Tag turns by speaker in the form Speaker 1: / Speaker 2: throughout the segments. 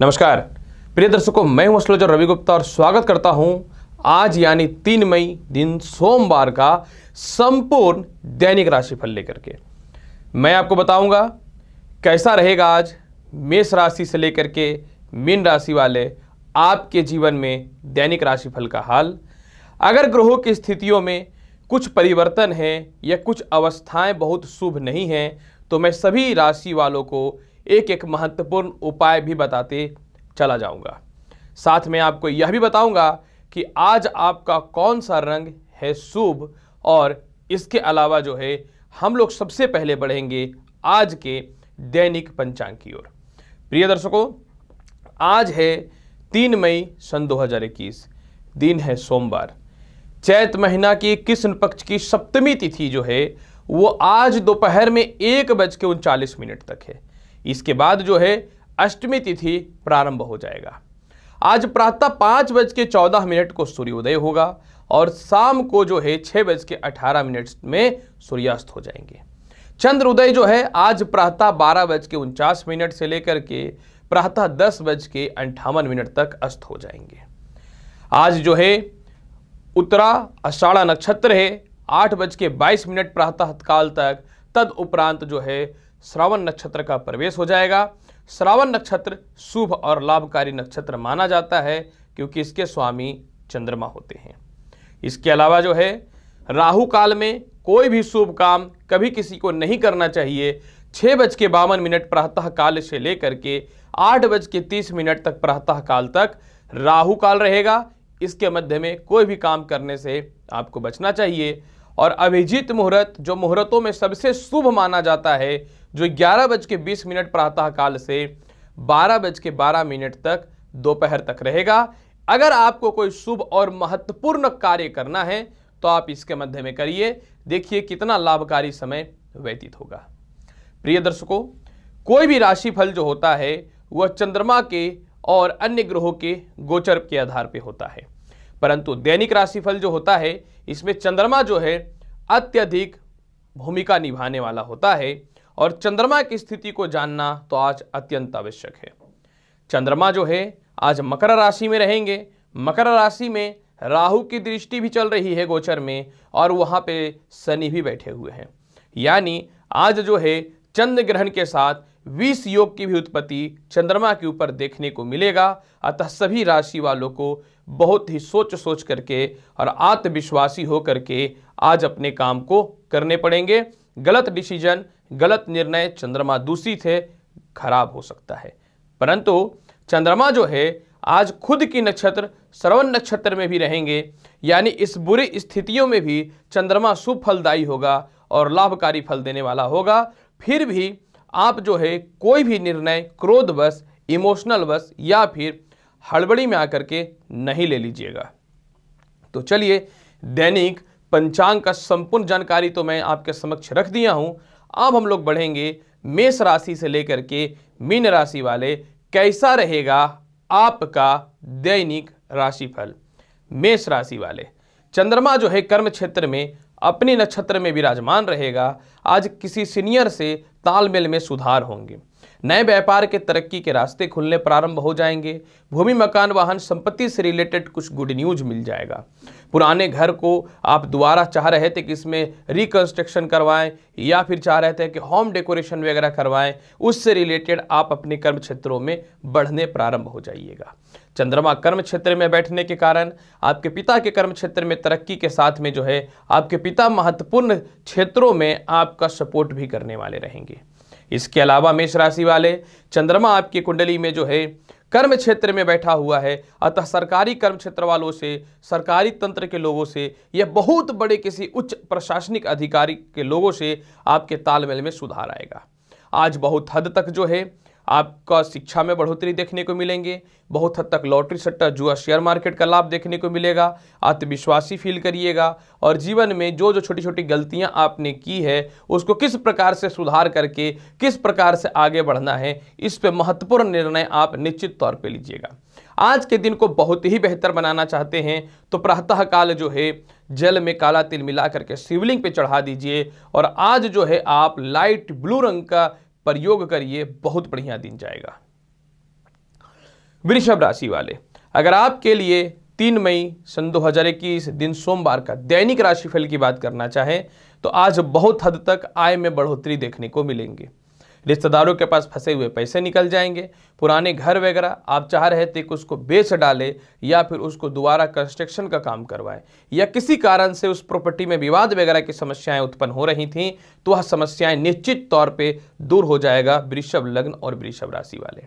Speaker 1: नमस्कार प्रिय दर्शकों मैं हूं एस्ट्रोलॉजर रवि गुप्ता और स्वागत करता हूं आज यानी तीन मई दिन सोमवार का संपूर्ण दैनिक राशिफल लेकर के मैं आपको बताऊंगा कैसा रहेगा आज मेष राशि से लेकर के मीन राशि वाले आपके जीवन में दैनिक राशिफल का हाल अगर ग्रहों की स्थितियों में कुछ परिवर्तन है या कुछ अवस्थाएं बहुत शुभ नहीं हैं तो मैं सभी राशि वालों को एक एक महत्वपूर्ण उपाय भी बताते चला जाऊंगा साथ में आपको यह भी बताऊंगा कि आज आपका कौन सा रंग है शुभ और इसके अलावा जो है हम लोग सबसे पहले बढ़ेंगे आज के दैनिक पंचांग की ओर प्रिय दर्शकों आज है तीन मई सन 2021 दिन है सोमवार चैत महीना की कृष्ण पक्ष की सप्तमी तिथि जो है वो आज दोपहर में एक बज के उनचालीस मिनट तक है इसके बाद जो है अष्टमी तिथि प्रारंभ हो जाएगा आज प्रातः पाँच बज के चौदह मिनट को सूर्योदय होगा और शाम को जो है छः बज के अठारह मिनट में सूर्यास्त हो जाएंगे चंद्र उदय जो है आज प्रातः बारह बज के उनचास मिनट से लेकर के प्रातः दस बज के अंठावन मिनट तक अस्त हो जाएंगे आज जो है उत्तरा अषाढ़ा नक्षत्र है आठ बज के बाईस मिनट प्रातःकाल तक तद उपरांत जो है श्रावण नक्षत्र का प्रवेश हो जाएगा श्रावण नक्षत्र शुभ और लाभकारी नक्षत्र माना जाता है क्योंकि इसके स्वामी चंद्रमा होते हैं इसके अलावा जो है राहु काल में कोई भी शुभ काम कभी किसी को नहीं करना चाहिए छः बज के बावन मिनट प्रातः काल से लेकर के आठ बज के तीस मिनट तक प्रातः काल तक राहु काल रहेगा इसके मध्य में कोई भी काम करने से आपको बचना चाहिए और अभिजीत मुहूर्त जो मुहूर्तों में सबसे शुभ माना जाता है जो ग्यारह बज के बीस मिनट प्रातःकाल से बारह बज के बारह मिनट तक दोपहर तक रहेगा अगर आपको कोई शुभ और महत्वपूर्ण कार्य करना है तो आप इसके मध्य में करिए देखिए कितना लाभकारी समय व्यतीत होगा प्रिय दर्शकों कोई भी राशि फल जो होता है वह चंद्रमा के और अन्य ग्रहों के गोचर के आधार पर होता है परंतु दैनिक राशिफल जो होता है इसमें चंद्रमा जो है अत्यधिक भूमिका निभाने वाला होता है और चंद्रमा की स्थिति को जानना तो आज अत्यंत आवश्यक है चंद्रमा जो है आज मकर राशि में रहेंगे मकर राशि में राहु की दृष्टि भी चल रही है गोचर में और वहाँ पे शनि भी बैठे हुए हैं यानी आज जो है चंद्र ग्रहण के साथ विष योग की भी उत्पत्ति चंद्रमा के ऊपर देखने को मिलेगा अतः सभी राशि वालों को बहुत ही सोच सोच करके और आत्मविश्वासी हो करके आज अपने काम को करने पड़ेंगे गलत डिसीजन गलत निर्णय चंद्रमा दूषित है खराब हो सकता है परंतु चंद्रमा जो है आज खुद की नक्षत्र श्रवण नक्षत्र में भी रहेंगे यानी इस बुरी स्थितियों में भी चंद्रमा सुफलदायी होगा और लाभकारी फल देने वाला होगा फिर भी आप जो है कोई भी निर्णय क्रोधवश इमोशनल वश या फिर हड़बड़ी में आकर के नहीं ले लीजिएगा तो चलिए दैनिक पंचांग का संपूर्ण जानकारी तो मैं आपके समक्ष रख दिया हूं अब हम लोग बढ़ेंगे मेष राशि से लेकर के मीन राशि वाले कैसा रहेगा आपका दैनिक राशिफल मेष राशि वाले चंद्रमा जो है कर्म क्षेत्र में अपने नक्षत्र में विराजमान रहेगा आज किसी सीनियर से तालमेल में सुधार होंगे नए व्यापार के तरक्की के रास्ते खुलने प्रारंभ हो जाएंगे भूमि मकान वाहन संपत्ति से रिलेटेड कुछ गुड न्यूज मिल जाएगा पुराने घर को आप दोबारा चाह रहे थे कि इसमें रिकंस्ट्रक्शन करवाएं या फिर चाह रहे थे कि होम डेकोरेशन वगैरह करवाएं उससे रिलेटेड आप अपने कर्म क्षेत्रों में बढ़ने प्रारंभ हो जाइएगा चंद्रमा कर्म क्षेत्र में बैठने के कारण आपके पिता के कर्म क्षेत्र में तरक्की के साथ में जो है आपके पिता महत्वपूर्ण क्षेत्रों में आपका सपोर्ट भी करने वाले रहेंगे इसके अलावा मेष राशि वाले चंद्रमा आपकी कुंडली में जो है कर्म क्षेत्र में बैठा हुआ है अतः सरकारी कर्म क्षेत्र वालों से सरकारी तंत्र के लोगों से या बहुत बड़े किसी उच्च प्रशासनिक अधिकारी के लोगों से आपके तालमेल में सुधार आएगा आज बहुत हद तक जो है आपका शिक्षा में बढ़ोतरी देखने को मिलेंगे बहुत हद तक लॉटरी सट्टा जुआ शेयर मार्केट का लाभ देखने को मिलेगा आत्मविश्वासी फील करिएगा और जीवन में जो जो छोटी छोटी गलतियां आपने की है उसको किस प्रकार से सुधार करके किस प्रकार से आगे बढ़ना है इस पर महत्वपूर्ण निर्णय आप निश्चित तौर पर लीजिएगा आज के दिन को बहुत ही बेहतर बनाना चाहते हैं तो प्रातःकाल जो है जल में काला तिल मिला करके शिवलिंग पे चढ़ा दीजिए और आज जो है आप लाइट ब्लू रंग का पर योग करिए बहुत बढ़िया दिन जाएगा वृषभ राशि वाले अगर आपके लिए तीन मई सन दो दिन सोमवार का दैनिक राशिफल की बात करना चाहें तो आज बहुत हद तक आय में बढ़ोतरी देखने को मिलेंगे रिश्तेदारों के पास फंसे हुए पैसे निकल जाएंगे पुराने घर वगैरह आप चाह रहे थे कि उसको बेच डाले या फिर उसको दोबारा कंस्ट्रक्शन का काम करवाएं या किसी कारण से उस प्रॉपर्टी में विवाद वगैरह की समस्याएं उत्पन्न हो रही थी तो वह समस्याएं निश्चित तौर पर दूर हो जाएगा वृषभ लग्न और वृषभ राशि वाले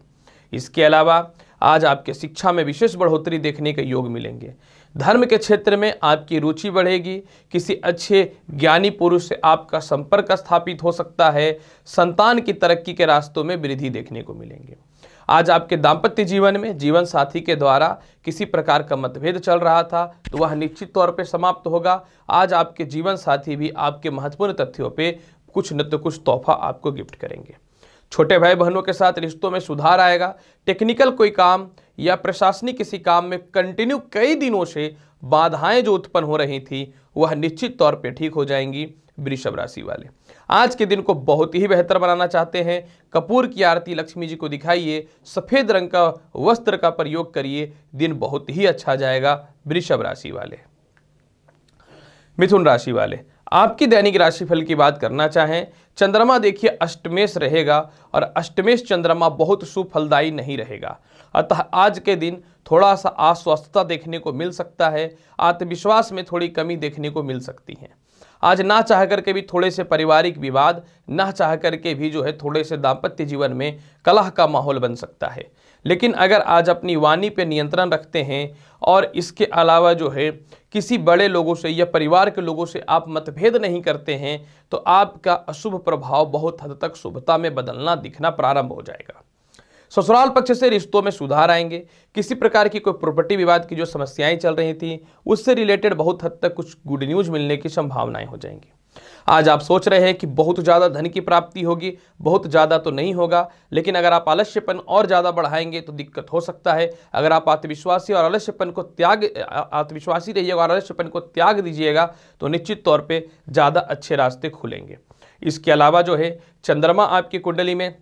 Speaker 1: इसके अलावा आज आपके शिक्षा में विशेष बढ़ोतरी देखने के योग मिलेंगे धर्म के क्षेत्र में आपकी रुचि बढ़ेगी किसी अच्छे ज्ञानी पुरुष से आपका संपर्क स्थापित हो सकता है संतान की तरक्की के रास्तों में वृद्धि देखने को मिलेंगे आज आपके दाम्पत्य जीवन में जीवन साथी के द्वारा किसी प्रकार का मतभेद चल रहा था तो वह निश्चित तौर पर समाप्त होगा आज आपके जीवन साथी भी आपके महत्वपूर्ण तथ्यों पर कुछ न तो कुछ तोहफा आपको गिफ्ट करेंगे छोटे भाई बहनों के साथ रिश्तों में सुधार आएगा टेक्निकल कोई काम या प्रशासनिक किसी काम में कंटिन्यू कई दिनों से बाधाएं जो उत्पन्न हो रही थी वह निश्चित तौर पर ठीक हो जाएंगी वृषभ राशि वाले आज के दिन को बहुत ही बेहतर बनाना चाहते हैं कपूर की आरती लक्ष्मी जी को दिखाइए सफ़ेद रंग का वस्त्र का प्रयोग करिए दिन बहुत ही अच्छा जाएगा वृषभ राशि वाले मिथुन राशि वाले आपकी दैनिक राशिफल की बात करना चाहें चंद्रमा देखिए अष्टमेश रहेगा और अष्टमेश चंद्रमा बहुत सुफलदायी नहीं रहेगा अतः आज के दिन थोड़ा सा आश्वस्तता देखने को मिल सकता है आत्मविश्वास में थोड़ी कमी देखने को मिल सकती है आज ना चाह करके भी थोड़े से पारिवारिक विवाद ना चाह करके भी जो है थोड़े से दाम्पत्य जीवन में कलह का माहौल बन सकता है लेकिन अगर आज अपनी वाणी पे नियंत्रण रखते हैं और इसके अलावा जो है किसी बड़े लोगों से या परिवार के लोगों से आप मतभेद नहीं करते हैं तो आपका अशुभ प्रभाव बहुत हद तक शुभता में बदलना दिखना प्रारंभ हो जाएगा ससुराल पक्ष से रिश्तों में सुधार आएंगे किसी प्रकार की कोई प्रॉपर्टी विवाद की जो समस्याएं चल रही थी उससे रिलेटेड बहुत हद तक कुछ गुड न्यूज़ मिलने की संभावनाएं हो जाएंगी आज आप सोच रहे हैं कि बहुत ज़्यादा धन की प्राप्ति होगी बहुत ज़्यादा तो नहीं होगा लेकिन अगर आप आलस्यपन और ज़्यादा बढ़ाएंगे तो दिक्कत हो सकता है अगर आप आत्मविश्वासी और आलस्यपन को त्याग आत्मविश्वासी रहिएगा और आलस्यपन को त्याग दीजिएगा तो निश्चित तौर पर ज़्यादा अच्छे रास्ते खुलेंगे इसके अलावा जो है चंद्रमा आपकी कुंडली में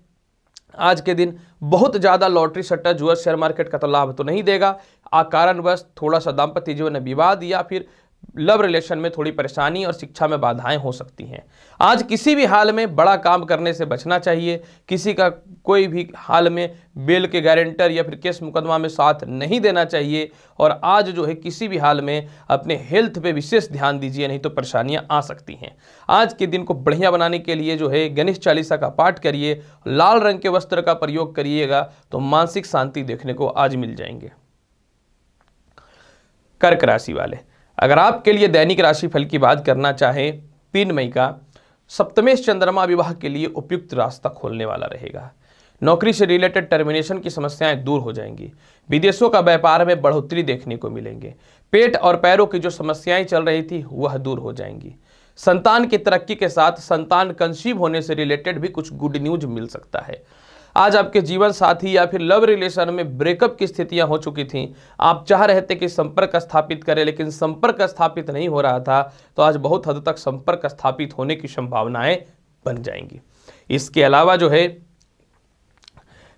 Speaker 1: आज के दिन बहुत ज़्यादा लॉटरी सट्टा जुआ शेयर मार्केट का तो लाभ तो नहीं देगा आ कारणवश थोड़ा सा दाम्पत्य जीवन में विवाद या फिर लव रिलेशन में थोड़ी परेशानी और शिक्षा में बाधाएं हो सकती हैं आज किसी भी हाल में बड़ा काम करने से बचना चाहिए किसी का कोई भी हाल में बेल के गारंटर या फिर केस मुकदमा में साथ नहीं देना चाहिए और आज जो है किसी भी हाल में अपने हेल्थ पे विशेष ध्यान दीजिए नहीं तो परेशानियां आ सकती हैं आज के दिन को बढ़िया बनाने के लिए जो है गणेश चालीसा का पाठ करिए लाल रंग के वस्त्र का प्रयोग करिएगा तो मानसिक शांति देखने को आज मिल जाएंगे कर्क राशि वाले अगर आपके लिए दैनिक राशिफल की बात करना चाहें तीन मई का सप्तमेश चंद्रमा विवाह के लिए उपयुक्त रास्ता खोलने वाला रहेगा नौकरी से रिलेटेड टर्मिनेशन की समस्याएं दूर हो जाएंगी विदेशों का व्यापार में बढ़ोतरी देखने को मिलेंगे पेट और पैरों की जो समस्याएं चल रही थी वह दूर हो जाएंगी संतान की तरक्की के साथ संतान कंसीव होने से रिलेटेड भी कुछ गुड न्यूज मिल सकता है आज आपके जीवन साथी या फिर लव रिलेशन में ब्रेकअप की स्थितियां हो चुकी थी आप चाह रहे थे कि संपर्क स्थापित करें लेकिन संपर्क स्थापित नहीं हो रहा था तो आज बहुत हद तक संपर्क स्थापित होने की संभावनाएं बन जाएंगी इसके अलावा जो है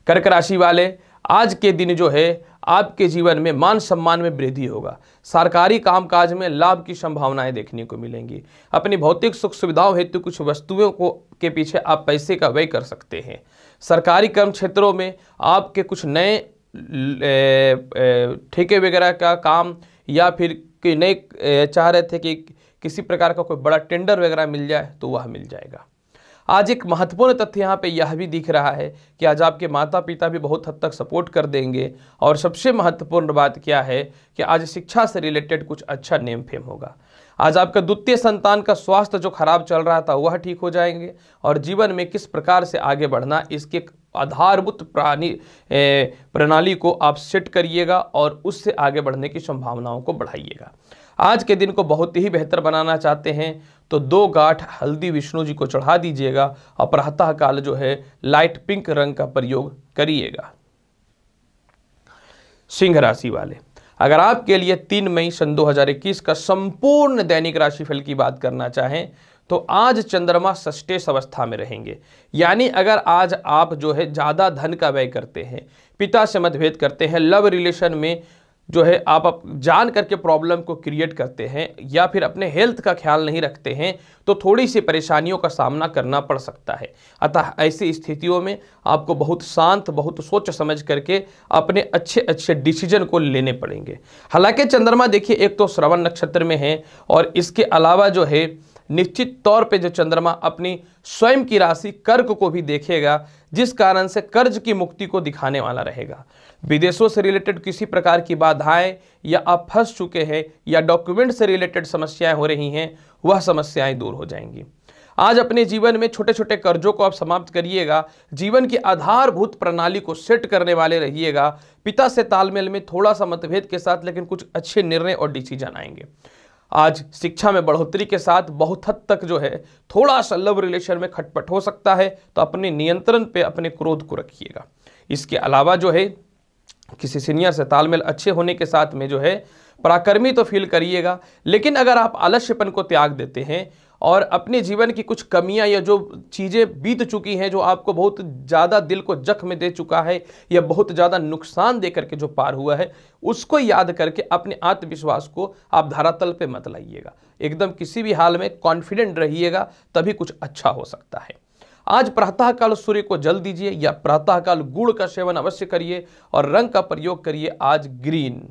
Speaker 1: कर्क राशि वाले आज के दिन जो है आपके जीवन में मान सम्मान में वृद्धि होगा सरकारी कामकाज में लाभ की संभावनाएं देखने को मिलेंगी अपनी भौतिक सुख सुविधाओं हेतु कुछ वस्तुओं को के पीछे आप पैसे का व्यय कर सकते हैं सरकारी कर्म क्षेत्रों में आपके कुछ नए ठेके वगैरह का काम या फिर कोई नए चाह रहे थे कि किसी प्रकार का कोई बड़ा टेंडर वगैरह मिल जाए तो वह मिल जाएगा आज एक महत्वपूर्ण तथ्य यहाँ पे यह भी दिख रहा है कि आज आपके माता पिता भी बहुत हद तक सपोर्ट कर देंगे और सबसे महत्वपूर्ण बात क्या है कि आज शिक्षा से रिलेटेड कुछ अच्छा नेम फेम होगा आज आपका द्वितीय संतान का स्वास्थ्य जो खराब चल रहा था वह ठीक हो जाएंगे और जीवन में किस प्रकार से आगे बढ़ना इसके आधारभूत प्राणी प्रणाली को आप सेट करिएगा और उससे आगे बढ़ने की संभावनाओं को बढ़ाइएगा आज के दिन को बहुत ही बेहतर बनाना चाहते हैं तो दो गाठ हल्दी विष्णु जी को चढ़ा दीजिएगा और प्रातः काल जो है लाइट पिंक रंग का प्रयोग करिएगा सिंह राशि वाले अगर आपके लिए तीन मई सन 2021 का संपूर्ण दैनिक राशिफल की बात करना चाहें तो आज चंद्रमा सस्टेस अवस्था में रहेंगे यानी अगर आज आप जो है ज़्यादा धन का व्यय करते हैं पिता से मतभेद करते हैं लव रिलेशन में जो है आप जान करके प्रॉब्लम को क्रिएट करते हैं या फिर अपने हेल्थ का ख्याल नहीं रखते हैं तो थोड़ी सी परेशानियों का सामना करना पड़ सकता है अतः ऐसी स्थितियों में आपको बहुत शांत बहुत सोच समझ करके अपने अच्छे अच्छे डिसीजन को लेने पड़ेंगे हालांकि चंद्रमा देखिए एक तो श्रवण नक्षत्र में है और इसके अलावा जो है निश्चित तौर पे जो चंद्रमा अपनी स्वयं की राशि कर्क को भी देखेगा जिस कारण से कर्ज की मुक्ति को दिखाने वाला रहेगा विदेशों से रिलेटेड किसी प्रकार की बाधाएं या आप फंस चुके हैं या डॉक्यूमेंट से रिलेटेड समस्याएं हो रही हैं वह समस्याएं दूर हो जाएंगी आज अपने जीवन में छोटे छोटे कर्जों को आप समाप्त करिएगा जीवन की आधारभूत प्रणाली को सेट करने वाले रहिएगा पिता से तालमेल में थोड़ा सा मतभेद के साथ लेकिन कुछ अच्छे निर्णय और डिसीजन आएंगे आज शिक्षा में बढ़ोतरी के साथ बहुत हद तक जो है थोड़ा सा लव रिलेशन में खटपट हो सकता है तो अपने नियंत्रण पे अपने क्रोध को रखिएगा इसके अलावा जो है किसी सीनियर से तालमेल अच्छे होने के साथ में जो है पराक्रमी तो फील करिएगा लेकिन अगर आप आलस्यपन को त्याग देते हैं और अपने जीवन की कुछ कमियां या जो चीज़ें बीत चुकी हैं जो आपको बहुत ज़्यादा दिल को जख्म दे चुका है या बहुत ज़्यादा नुकसान दे करके जो पार हुआ है उसको याद करके अपने आत्मविश्वास को आप धरातल पर मत लाइएगा एकदम किसी भी हाल में कॉन्फिडेंट रहिएगा तभी कुछ अच्छा हो सकता है आज प्रातःकाल सूर्य को जल दीजिए या प्रातःकाल गुड़ का सेवन अवश्य करिए और रंग का प्रयोग करिए आज ग्रीन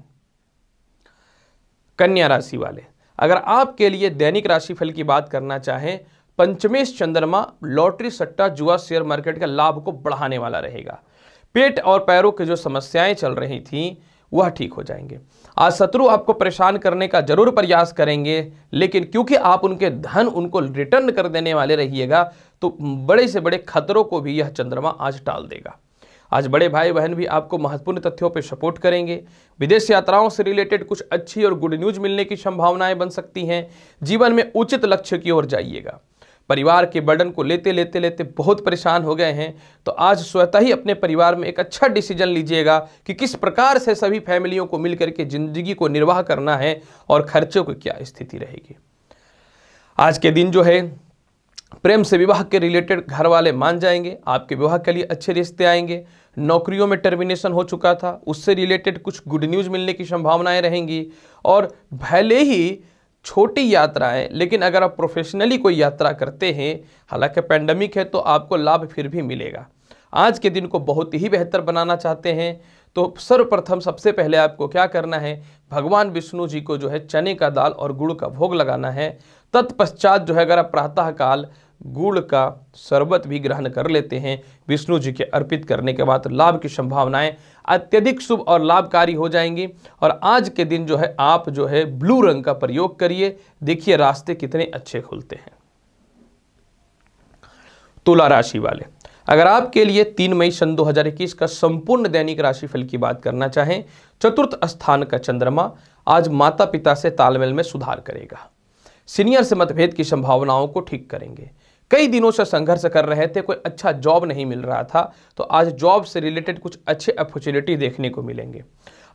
Speaker 1: कन्या राशि वाले अगर आपके लिए दैनिक राशिफल की बात करना चाहें पंचमेश चंद्रमा लॉटरी सट्टा जुआ शेयर मार्केट का लाभ को बढ़ाने वाला रहेगा पेट और पैरों की जो समस्याएं चल रही थी वह ठीक हो जाएंगे आज शत्रु आपको परेशान करने का जरूर प्रयास करेंगे लेकिन क्योंकि आप उनके धन उनको रिटर्न कर देने वाले रहिएगा तो बड़े से बड़े खतरों को भी यह चंद्रमा आज टाल देगा आज बड़े भाई बहन भी आपको महत्वपूर्ण तथ्यों पर सपोर्ट करेंगे विदेश यात्राओं से रिलेटेड कुछ अच्छी और गुड न्यूज मिलने की संभावनाएं बन सकती हैं जीवन में उचित लक्ष्य की ओर जाइएगा परिवार के बर्डन को लेते लेते लेते बहुत परेशान हो गए हैं तो आज स्वतः ही अपने परिवार में एक अच्छा डिसीजन लीजिएगा कि किस प्रकार से सभी फैमिलियों को मिलकर के जिंदगी को निर्वाह करना है और खर्चों की क्या स्थिति रहेगी आज के दिन जो है प्रेम से विवाह के रिलेटेड घर वाले मान जाएंगे आपके विवाह के लिए अच्छे रिश्ते आएंगे नौकरियों में टर्मिनेशन हो चुका था उससे रिलेटेड कुछ गुड न्यूज़ मिलने की संभावनाएं रहेंगी और भले ही छोटी यात्राएं लेकिन अगर आप प्रोफेशनली कोई यात्रा करते हैं हालांकि पैंडमिक है तो आपको लाभ फिर भी मिलेगा आज के दिन को बहुत ही बेहतर बनाना चाहते हैं तो सर्वप्रथम सबसे पहले आपको क्या करना है भगवान विष्णु जी को जो है चने का दाल और गुड़ का भोग लगाना है तत्पश्चात जो है अगर आप प्रातःकाल गुड़ का शरबत भी ग्रहण कर लेते हैं विष्णु जी के अर्पित करने के बाद लाभ की संभावनाएं अत्यधिक शुभ और लाभकारी हो जाएंगी और आज के दिन जो है आप जो है ब्लू रंग का प्रयोग करिए देखिए रास्ते कितने अच्छे खुलते हैं तुला राशि वाले अगर आपके लिए तीन मई सन 2021 का संपूर्ण दैनिक राशिफल की बात करना चाहें चतुर्थ स्थान का चंद्रमा आज माता पिता से तालमेल में सुधार करेगा सीनियर से मतभेद की संभावनाओं को ठीक करेंगे कई दिनों से संघर्ष कर रहे थे कोई अच्छा जॉब नहीं मिल रहा था तो आज जॉब से रिलेटेड कुछ अच्छे अपॉर्चुनिटी देखने को मिलेंगे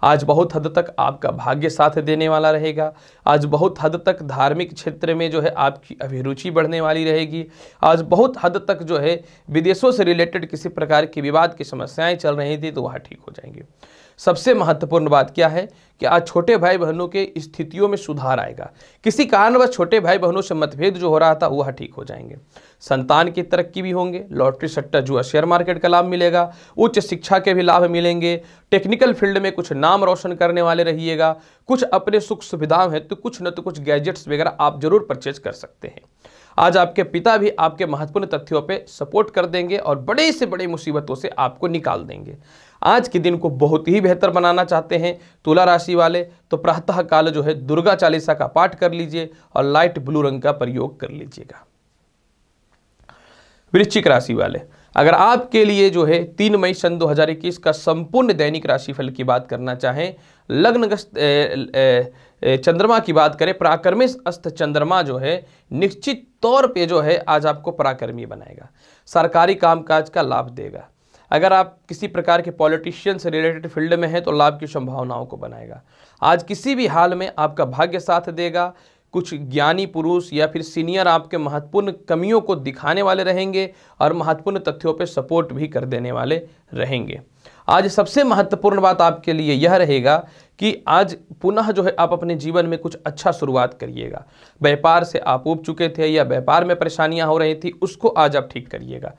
Speaker 1: आज बहुत हद तक आपका भाग्य साथ देने वाला रहेगा आज बहुत हद तक धार्मिक क्षेत्र में जो है आपकी अभिरुचि बढ़ने वाली रहेगी आज बहुत हद तक जो है विदेशों से रिलेटेड किसी प्रकार की विवाद की समस्याएं चल रही थी तो वह ठीक हो जाएंगे सबसे महत्वपूर्ण बात क्या है कि आज छोटे भाई बहनों के स्थितियों में सुधार आएगा किसी कारणवश छोटे भाई बहनों से मतभेद जो हो रहा था वह ठीक हो जाएंगे संतान की तरक्की भी होंगे लॉटरी सट्टा जुआ शेयर मार्केट का लाभ मिलेगा उच्च शिक्षा के भी लाभ मिलेंगे टेक्निकल फील्ड में कुछ नाम रोशन करने वाले रहिएगा कुछ अपने सुख सुविधाओं हैं तो कुछ न तो कुछ गैजेट्स वगैरह आप जरूर परचेज कर सकते हैं आज आपके पिता भी आपके महत्वपूर्ण तथ्यों पर सपोर्ट कर देंगे और बड़े से बड़े मुसीबतों से आपको निकाल देंगे आज के दिन को बहुत ही बेहतर बनाना चाहते हैं तुला राशि वाले तो प्रातः काल जो है दुर्गा चालीसा का पाठ कर लीजिए और लाइट ब्लू रंग का प्रयोग कर लीजिएगा वृश्चिक राशि वाले अगर आपके लिए जो है तीन मई सन 2021 का संपूर्ण दैनिक राशिफल की बात करना चाहें लग्न चंद्रमा की बात करें पराक्रमी अस्त चंद्रमा जो है निश्चित तौर पे जो है आज आपको पराक्रमी बनाएगा सरकारी कामकाज का लाभ देगा अगर आप किसी प्रकार के पॉलिटिशियन से रिलेटेड फील्ड में हैं तो लाभ की संभावनाओं को बनाएगा आज किसी भी हाल में आपका भाग्य साथ देगा कुछ ज्ञानी पुरुष या फिर सीनियर आपके महत्वपूर्ण कमियों को दिखाने वाले रहेंगे और महत्वपूर्ण तथ्यों पर सपोर्ट भी कर देने वाले रहेंगे आज सबसे महत्वपूर्ण बात आपके लिए यह रहेगा कि आज पुनः जो है आप अपने जीवन में कुछ अच्छा शुरुआत करिएगा व्यापार से आप उब चुके थे या व्यापार में परेशानियां हो रही थी उसको आज आप ठीक करिएगा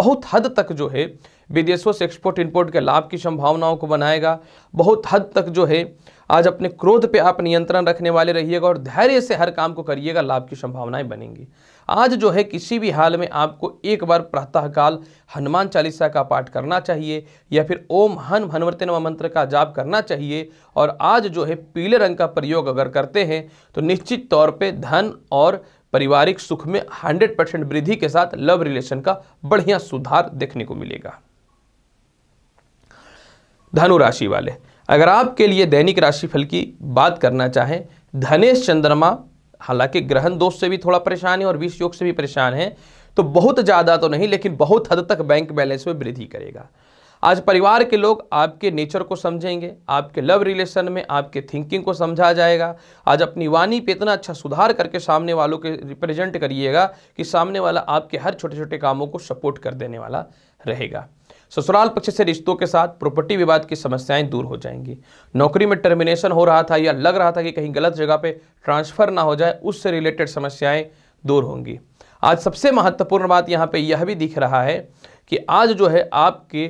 Speaker 1: बहुत हद तक जो है विदेशों से एक्सपोर्ट इंपोर्ट के लाभ की संभावनाओं को बनाएगा बहुत हद तक जो है आज अपने क्रोध पे आप नियंत्रण रखने वाले रहिएगा और धैर्य से हर काम को करिएगा लाभ की संभावनाएं बनेंगी आज जो है किसी भी हाल में आपको एक बार प्रातःकाल हनुमान चालीसा का पाठ करना चाहिए या फिर ओम हन हनुमते नम मंत्र का जाप करना चाहिए और आज जो है पीले रंग का प्रयोग अगर करते हैं तो निश्चित तौर पे धन और पारिवारिक सुख में 100 परसेंट वृद्धि के साथ लव रिलेशन का बढ़िया सुधार देखने को मिलेगा धनु राशि वाले अगर आपके लिए दैनिक राशिफल की बात करना चाहें धनेश चंद्रमा हालांकि ग्रहण दोष से भी थोड़ा परेशान है और विष योग से भी परेशान है तो बहुत ज़्यादा तो नहीं लेकिन बहुत हद तक बैंक बैलेंस में वृद्धि करेगा आज परिवार के लोग आपके नेचर को समझेंगे आपके लव रिलेशन में आपके थिंकिंग को समझा जाएगा आज अपनी वाणी पे इतना अच्छा सुधार करके सामने वालों के रिप्रेजेंट करिएगा कि सामने वाला आपके हर छोटे छोटे कामों को सपोर्ट कर देने वाला रहेगा ससुराल पक्ष से रिश्तों के साथ प्रॉपर्टी विवाद की समस्याएं दूर हो जाएंगी नौकरी में टर्मिनेशन हो रहा था या लग रहा था कि कहीं गलत जगह पे ट्रांसफ़र ना हो जाए उससे रिलेटेड समस्याएं दूर होंगी आज सबसे महत्वपूर्ण बात यहाँ पे यह भी दिख रहा है कि आज जो है आपके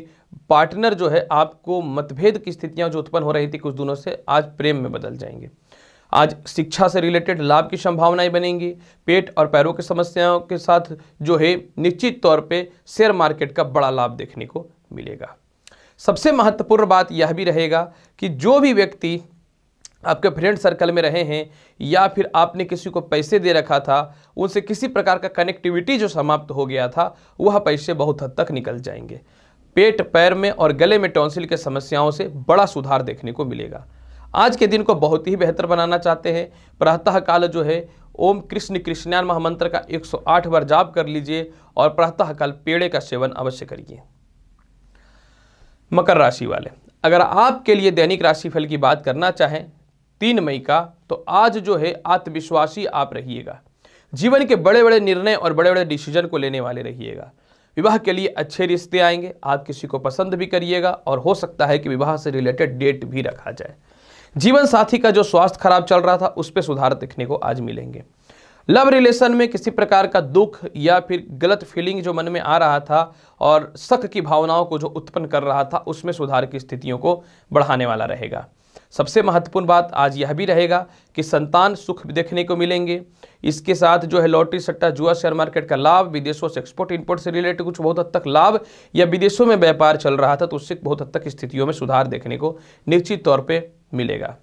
Speaker 1: पार्टनर जो है आपको मतभेद की स्थितियाँ जो उत्पन्न हो रही थी कुछ दिनों से आज प्रेम में बदल जाएंगे आज शिक्षा से रिलेटेड लाभ की संभावनाएं बनेंगी पेट और पैरों की समस्याओं के साथ जो है निश्चित तौर पे शेयर मार्केट का बड़ा लाभ देखने को मिलेगा सबसे महत्वपूर्ण बात यह भी रहेगा कि जो भी व्यक्ति आपके फ्रेंड सर्कल में रहे हैं या फिर आपने किसी को पैसे दे रखा था उनसे किसी प्रकार का कनेक्टिविटी जो समाप्त हो गया था वह पैसे बहुत हद तक निकल जाएंगे पेट पैर में और गले में टॉन्सिल के समस्याओं से बड़ा सुधार देखने को मिलेगा आज के दिन को बहुत ही बेहतर बनाना चाहते हैं प्रातः काल जो है ओम कृष्ण कृष्णान महामंत्र का 108 बार जाप कर लीजिए और प्रातः काल पेड़े का सेवन अवश्य करिए मकर राशि वाले अगर आपके लिए दैनिक राशिफल की बात करना चाहें तीन मई का तो आज जो है आत्मविश्वासी आप रहिएगा जीवन के बड़े बड़े निर्णय और बड़े बड़े डिसीजन को लेने वाले रहिएगा विवाह के लिए अच्छे रिश्ते आएंगे आप किसी को पसंद भी करिएगा और हो सकता है कि विवाह से रिलेटेड डेट भी रखा जाए जीवन साथी का जो स्वास्थ्य खराब चल रहा था उस पर सुधार देखने को आज मिलेंगे लव रिलेशन में किसी प्रकार का दुख या फिर गलत फीलिंग जो मन में आ रहा था और शक की भावनाओं को जो उत्पन्न कर रहा था उसमें सुधार की स्थितियों को बढ़ाने वाला रहेगा सबसे महत्वपूर्ण बात आज यह भी रहेगा कि संतान सुख देखने को मिलेंगे इसके साथ जो है लॉटरी सट्टा जुआ शेयर मार्केट का लाभ विदेशों से एक्सपोर्ट इंपोर्ट से रिलेटेड कुछ बहुत हद तक लाभ या विदेशों में व्यापार चल रहा था तो उससे बहुत हद तक स्थितियों में सुधार देखने को निश्चित तौर पर मिलेगा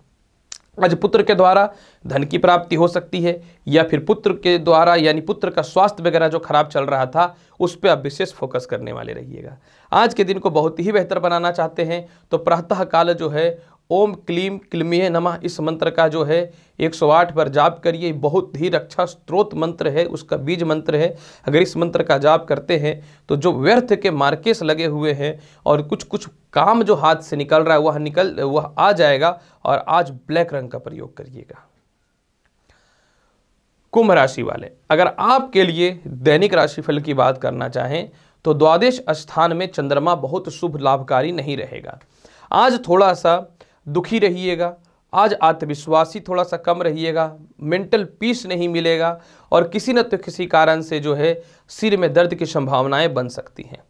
Speaker 1: आज पुत्र के द्वारा धन की प्राप्ति हो सकती है या फिर पुत्र के द्वारा यानी पुत्र का स्वास्थ्य वगैरह जो खराब चल रहा था उस पर आप विशेष फोकस करने वाले रहिएगा आज के दिन को बहुत ही बेहतर बनाना चाहते हैं तो प्रातः काल जो है ओम क्लीम क्लिमीय नमः इस मंत्र का जो है 108 बार जाप करिए बहुत ही रक्षा स्त्रोत मंत्र है उसका बीज मंत्र है अगर इस मंत्र का जाप करते हैं तो जो व्यर्थ के मार्केस लगे हुए हैं और कुछ कुछ काम जो हाथ से निकल रहा है वह निकल वह आ जाएगा और आज ब्लैक रंग का प्रयोग करिएगा कुंभ राशि वाले अगर आपके लिए दैनिक राशिफल की बात करना चाहें तो द्वादश स्थान में चंद्रमा बहुत शुभ लाभकारी नहीं रहेगा आज थोड़ा सा दुखी रहिएगा आज आत्मविश्वासी थोड़ा सा कम रहिएगा मेंटल पीस नहीं मिलेगा और किसी न तो किसी कारण से जो है सिर में दर्द की संभावनाएं बन सकती हैं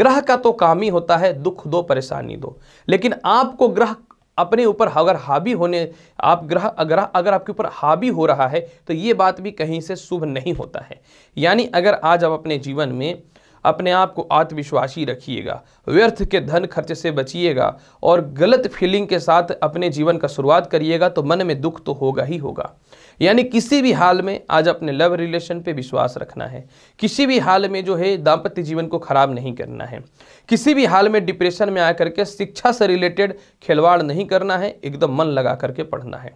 Speaker 1: ग्रह का तो काम ही होता है दुख दो परेशानी दो लेकिन आपको ग्रह अपने ऊपर अगर हावी होने आप ग्रह अगर अगर आपके ऊपर हावी हो रहा है तो ये बात भी कहीं से शुभ नहीं होता है यानी अगर आज आप अपने जीवन में अपने आप को आत्मविश्वासी रखिएगा व्यर्थ के धन खर्च से बचिएगा और गलत फीलिंग के साथ अपने जीवन का शुरुआत करिएगा तो मन में दुख तो होगा ही होगा यानी किसी भी हाल में आज अपने लव रिलेशन पे विश्वास रखना है किसी भी हाल में जो है दाम्पत्य जीवन को खराब नहीं करना है किसी भी हाल में डिप्रेशन में आ करके शिक्षा से रिलेटेड खिलवाड़ नहीं करना है एकदम मन लगा करके पढ़ना है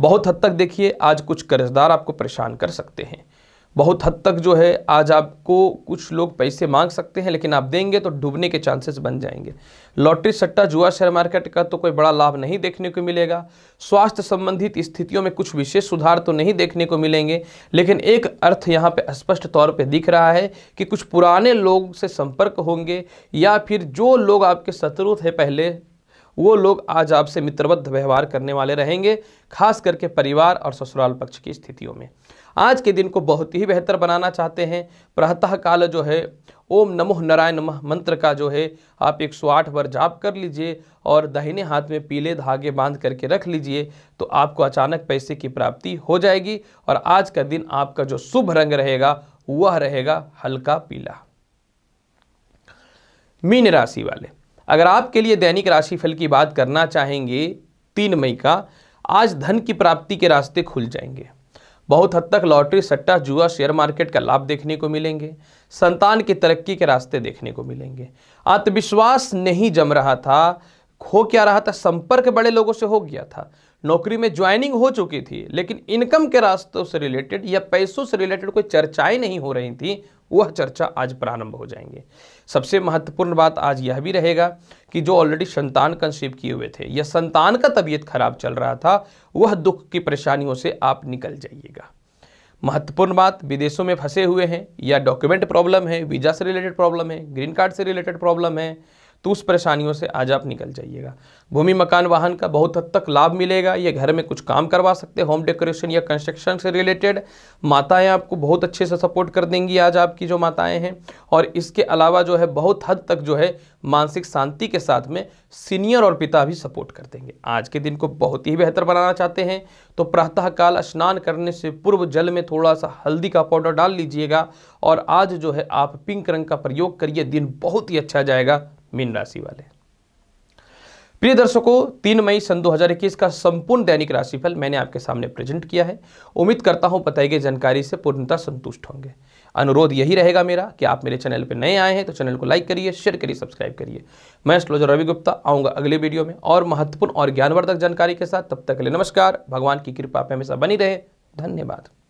Speaker 1: बहुत हद तक देखिए आज कुछ कर्जदार आपको परेशान कर सकते हैं बहुत हद तक जो है आज आपको कुछ लोग पैसे मांग सकते हैं लेकिन आप देंगे तो डूबने के चांसेस बन जाएंगे लॉटरी सट्टा जुआ शेयर मार्केट का तो कोई बड़ा लाभ नहीं देखने को मिलेगा स्वास्थ्य संबंधित स्थितियों में कुछ विशेष सुधार तो नहीं देखने को मिलेंगे लेकिन एक अर्थ यहाँ पे स्पष्ट तौर पे दिख रहा है कि कुछ पुराने लोग से संपर्क होंगे या फिर जो लोग आपके शत्रु थे पहले वो लोग आज आपसे मित्रबद्ध व्यवहार करने वाले रहेंगे खास करके परिवार और ससुराल पक्ष की स्थितियों में आज के दिन को बहुत ही बेहतर बनाना चाहते हैं प्रातः काल जो है ओम नमो नारायण नमः मंत्र का जो है आप 108 बार जाप कर लीजिए और दाहिने हाथ में पीले धागे बांध करके रख लीजिए तो आपको अचानक पैसे की प्राप्ति हो जाएगी और आज का दिन आपका जो शुभ रंग रहेगा वह रहेगा हल्का पीला मीन राशि वाले अगर आपके लिए दैनिक राशिफल की बात करना चाहेंगे तीन मई का आज धन की प्राप्ति के रास्ते खुल जाएंगे बहुत हद तक लॉटरी सट्टा जुआ शेयर मार्केट का लाभ देखने को मिलेंगे संतान की तरक्की के रास्ते देखने को मिलेंगे आत्मविश्वास नहीं जम रहा था हो क्या रहा था संपर्क बड़े लोगों से हो गया था नौकरी में ज्वाइनिंग हो चुकी थी लेकिन इनकम के रास्तों से रिलेटेड या पैसों से रिलेटेड कोई चर्चाएं नहीं हो रही थी वह चर्चा आज प्रारंभ हो जाएंगे सबसे महत्वपूर्ण बात आज यह भी रहेगा कि जो ऑलरेडी संतान कंसीव किए हुए थे या संतान का तबीयत खराब चल रहा था वह दुख की परेशानियों से आप निकल जाइएगा महत्वपूर्ण बात विदेशों में फंसे हुए हैं या डॉक्यूमेंट प्रॉब्लम है वीज़ा से रिलेटेड प्रॉब्लम है ग्रीन कार्ड से रिलेटेड प्रॉब्लम है तो उस परेशानियों से आज आप निकल जाइएगा भूमि मकान वाहन का बहुत हद तक लाभ मिलेगा ये घर में कुछ काम करवा सकते हैं होम डेकोरेशन या कंस्ट्रक्शन से रिलेटेड माताएं आपको बहुत अच्छे से सपोर्ट कर देंगी आज आपकी जो माताएं हैं और इसके अलावा जो है बहुत हद तक जो है मानसिक शांति के साथ में सीनियर और पिता भी सपोर्ट कर देंगे आज के दिन को बहुत ही बेहतर बनाना चाहते हैं तो प्रातःकाल स्नान करने से पूर्व जल में थोड़ा सा हल्दी का पाउडर डाल लीजिएगा और आज जो है आप पिंक रंग का प्रयोग करिए दिन बहुत ही अच्छा जाएगा मीन राशि वाले प्रिय दर्शकों तीन मई सन 2021 का संपूर्ण दैनिक राशिफल मैंने आपके सामने प्रेजेंट किया है उम्मीद करता हूं बताई गई जानकारी से पूर्णतः संतुष्ट होंगे अनुरोध यही रहेगा मेरा कि आप मेरे चैनल पर नए आए हैं तो चैनल को लाइक करिए शेयर करिए सब्सक्राइब करिए मैं स्लोजर रवि गुप्ता आऊँगा अगले वीडियो में और महत्वपूर्ण और ज्ञानवर्धक जानकारी के साथ तब तक के लिए नमस्कार भगवान की कृपा पर हमेशा बनी रहे धन्यवाद